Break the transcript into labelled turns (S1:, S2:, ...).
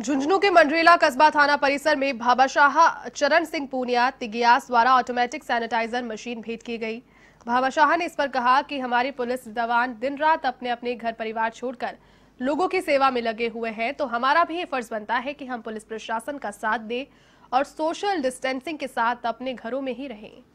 S1: झुंझुनू के मंडरेला कस्बा थाना परिसर में भाबाशाह चरण सिंह पूनिया तिगियास द्वारा ऑटोमेटिक सैनिटाइजर मशीन भेंट की गई भाबाशाह ने इस पर कहा कि हमारे पुलिस जवान दिन रात अपने अपने घर परिवार छोड़कर लोगों की सेवा में लगे हुए हैं तो हमारा भी ये फर्ज बनता है कि हम पुलिस प्रशासन का साथ दें और सोशल डिस्टेंसिंग के साथ अपने घरों में ही रहें